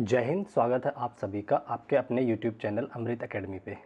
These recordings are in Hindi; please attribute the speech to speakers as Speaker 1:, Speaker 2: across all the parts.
Speaker 1: जय हिंद स्वागत है आप सभी का आपके अपने YouTube चैनल अमृत एकेडमी पे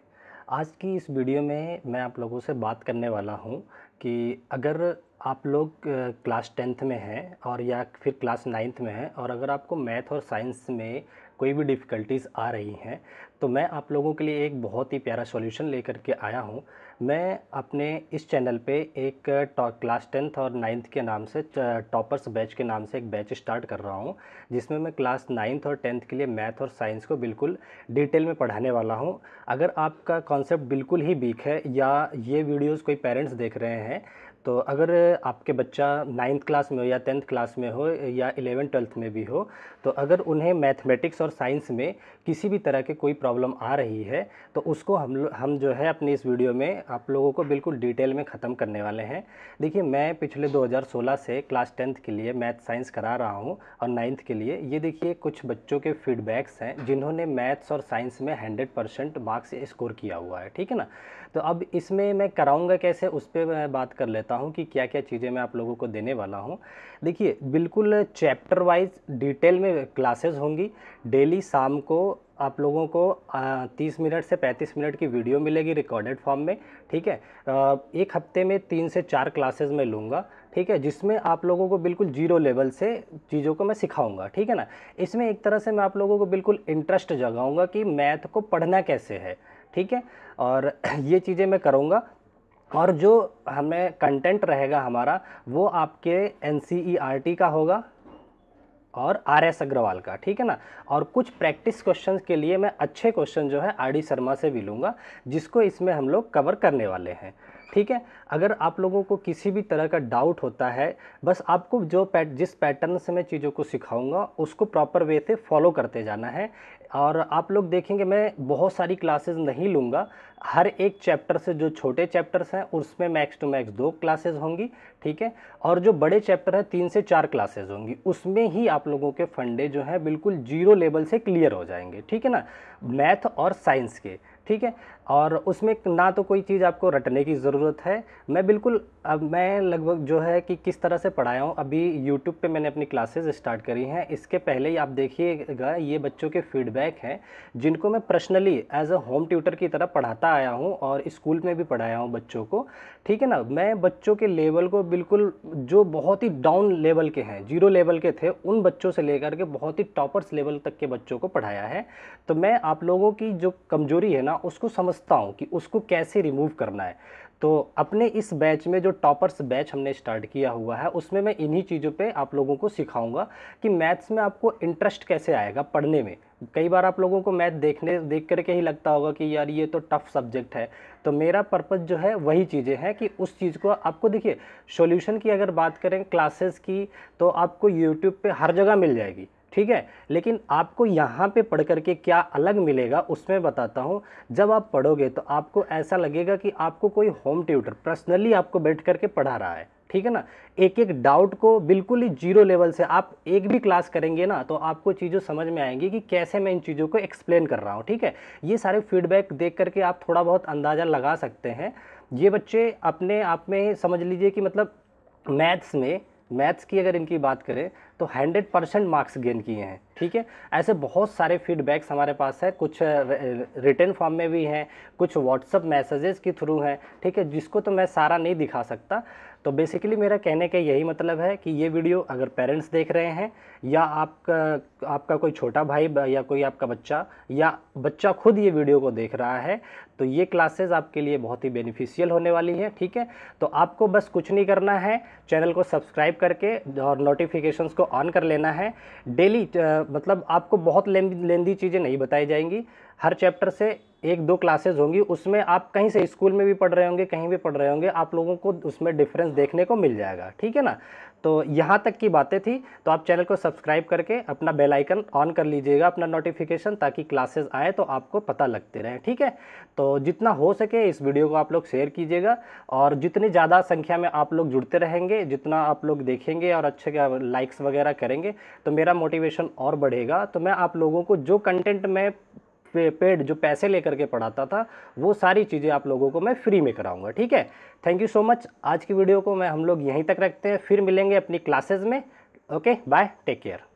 Speaker 1: आज की इस वीडियो में मैं आप लोगों से बात करने वाला हूँ कि अगर आप लोग क्लास टेंथ में हैं और या फिर क्लास नाइन्थ में हैं और अगर आपको मैथ और साइंस में कोई भी डिफ़िकल्टीज़ आ रही हैं तो मैं आप लोगों के लिए एक बहुत ही प्यारा सॉल्यूशन लेकर के आया हूँ मैं अपने इस चैनल पे एक क्लास uh, टेंथ और नाइन्थ के नाम से टॉपर्स uh, बैच के नाम से एक बैच स्टार्ट कर रहा हूँ जिसमें मैं क्लास नाइन्थ और टेंथ के लिए मैथ और साइंस को बिल्कुल डिटेल में पढ़ाने वाला हूँ अगर आपका कॉन्सेप्ट बिल्कुल ही वीक है या ये वीडियोज़ कोई पेरेंट्स देख रहे हैं तो अगर आपके बच्चा नाइन्थ क्लास में हो या टेंथ क्लास में हो या इलेवन ट्वेल्थ में भी हो तो अगर उन्हें मैथमेटिक्स और साइंस में किसी भी तरह के कोई प्रॉब्लम आ रही है तो उसको हम हम जो है अपनी इस वीडियो में आप लोगों को बिल्कुल डिटेल में ख़त्म करने वाले हैं देखिए मैं पिछले 2016 से क्लास टेंथ के लिए मैथ साइंस करा रहा हूँ और नाइन्थ के लिए ये देखिए कुछ बच्चों के फीडबैक्स हैं जिन्होंने मैथ्स और साइंस में हंड्रेड परसेंट मार्क्स स्कोर किया हुआ है ठीक है ना तो अब इसमें मैं कराऊँगा कैसे उस पर बात कर लेता बताता हूँ कि क्या क्या चीज़ें मैं आप लोगों को देने वाला हूँ देखिए बिल्कुल चैप्टर वाइज डिटेल में क्लासेस होंगी डेली शाम को आप लोगों को तीस मिनट से पैंतीस मिनट की वीडियो मिलेगी रिकॉर्डेड फॉर्म में ठीक है एक हफ्ते में तीन से चार क्लासेज मैं लूँगा ठीक है जिसमें आप लोगों को बिल्कुल जीरो लेवल से चीज़ों को मैं सिखाऊंगा ठीक है ना इसमें एक तरह से मैं आप लोगों को बिल्कुल इंटरेस्ट जगाऊंगा कि मैथ को पढ़ना कैसे है ठीक है और ये चीज़ें मैं करूँगा और जो हमें कंटेंट रहेगा हमारा वो आपके एन e का होगा और आर एस अग्रवाल का ठीक है ना और कुछ प्रैक्टिस क्वेश्चंस के लिए मैं अच्छे क्वेश्चन जो है आर डी शर्मा से भी लूँगा जिसको इसमें हम लोग कवर करने वाले हैं ठीक है अगर आप लोगों को किसी भी तरह का डाउट होता है बस आपको जो पैट जिस पैटर्न से मैं चीज़ों को सिखाऊंगा उसको प्रॉपर वे से फॉलो करते जाना है और आप लोग देखेंगे मैं बहुत सारी क्लासेस नहीं लूँगा हर एक चैप्टर से जो छोटे चैप्टर्स हैं उसमें मैक्स टू मैक्स दो क्लासेस होंगी ठीक है और जो बड़े चैप्टर हैं तीन से चार क्लासेस होंगी उसमें ही आप लोगों के फंडे जो हैं बिल्कुल जीरो लेवल से क्लियर हो जाएंगे ठीक है ना मैथ और साइंस के ठीक है और उसमें ना तो कोई चीज़ आपको रटने की ज़रूरत है मैं बिल्कुल अब मैं लगभग जो है कि किस तरह से पढ़ाया हूँ अभी यूट्यूब पे मैंने अपनी क्लासेस स्टार्ट करी हैं इसके पहले ही आप देखिएगा ये बच्चों के फीडबैक हैं जिनको मैं personally as a home tutor की तरह पढ़ाता आया हूँ और स्कूल में भी पढ़ाया हूँ बच्चों को ठीक है ना मैं बच्चों के लेवल को बिल्कुल जो बहुत ही डाउन लेवल के हैं जीरो लेवल के थे उन बच्चों से लेकर के बहुत ही टॉपर्स लेवल तक के बच्चों को पढ़ाया है तो मैं आप लोगों की जो कमजोरी है ना उसको समझता हूँ कि उसको कैसे रिमूव करना है तो अपने इस बैच में जो टॉपर्स बैच हमने स्टार्ट किया हुआ है उसमें मैं इन्हीं चीज़ों पे आप लोगों को सिखाऊंगा कि मैथ्स में आपको इंटरेस्ट कैसे आएगा पढ़ने में कई बार आप लोगों को मैथ देखने देख करके ही लगता होगा कि यार ये तो टफ़ सब्जेक्ट है तो मेरा पर्पस जो है वही चीज़ें हैं कि उस चीज़ को आपको देखिए सॉल्यूशन की अगर बात करें क्लासेस की तो आपको यूट्यूब पे हर जगह मिल जाएगी ठीक है लेकिन आपको यहाँ पे पढ़ करके क्या अलग मिलेगा उसमें बताता हूँ जब आप पढ़ोगे तो आपको ऐसा लगेगा कि आपको कोई होम ट्यूटर पर्सनली आपको बैठ करके पढ़ा रहा है ठीक है ना एक एक डाउट को बिल्कुल ही जीरो लेवल से आप एक भी क्लास करेंगे ना तो आपको चीज़ें समझ में आएंगी कि कैसे मैं इन चीज़ों को एक्सप्लेन कर रहा हूँ ठीक है ये सारे फीडबैक देख करके आप थोड़ा बहुत अंदाज़ा लगा सकते हैं ये बच्चे अपने आप में समझ लीजिए कि मतलब मैथ्स में मैथ्स की अगर इनकी बात करें तो 100 परसेंट मार्क्स गेन किए हैं ठीक है ऐसे बहुत सारे फीडबैक्स हमारे पास है कुछ रिटर्न फॉर्म में भी हैं कुछ व्हाट्सअप मैसेजेस के थ्रू हैं ठीक है जिसको तो मैं सारा नहीं दिखा सकता तो बेसिकली मेरा कहने का यही मतलब है कि ये वीडियो अगर पेरेंट्स देख रहे हैं या आपका आपका कोई छोटा भाई या कोई आपका बच्चा या बच्चा खुद ये वीडियो को देख रहा है तो ये क्लासेस आपके लिए बहुत ही बेनिफिशियल होने वाली है ठीक है तो आपको बस कुछ नहीं करना है चैनल को सब्सक्राइब करके और नोटिफिकेशंस को ऑन कर लेना है डेली मतलब आपको बहुत लेंदी चीज़ें नहीं बताई जाएंगी हर चैप्टर से एक दो क्लासेज होंगी उसमें आप कहीं से स्कूल में भी पढ़ रहे होंगे कहीं भी पढ़ रहे होंगे आप लोगों को उसमें डिफरेंस देखने को मिल जाएगा ठीक है ना तो यहाँ तक की बातें थी तो आप चैनल को सब्सक्राइब करके अपना बेल आइकन ऑन कर लीजिएगा अपना नोटिफिकेशन ताकि क्लासेस आए तो आपको पता लगते रहें ठीक है तो जितना हो सके इस वीडियो को आप लोग शेयर कीजिएगा और जितनी ज़्यादा संख्या में आप लोग जुड़ते रहेंगे जितना आप लोग देखेंगे और अच्छे लाइक्स वगैरह करेंगे तो मेरा मोटिवेशन और बढ़ेगा तो मैं आप लोगों को जो कंटेंट मैं पे, पेड जो पैसे लेकर के पढ़ाता था वो सारी चीज़ें आप लोगों को मैं फ्री में कराऊंगा ठीक है थैंक यू सो मच आज की वीडियो को मैं हम लोग यहीं तक रखते हैं फिर मिलेंगे अपनी क्लासेज में ओके बाय टेक केयर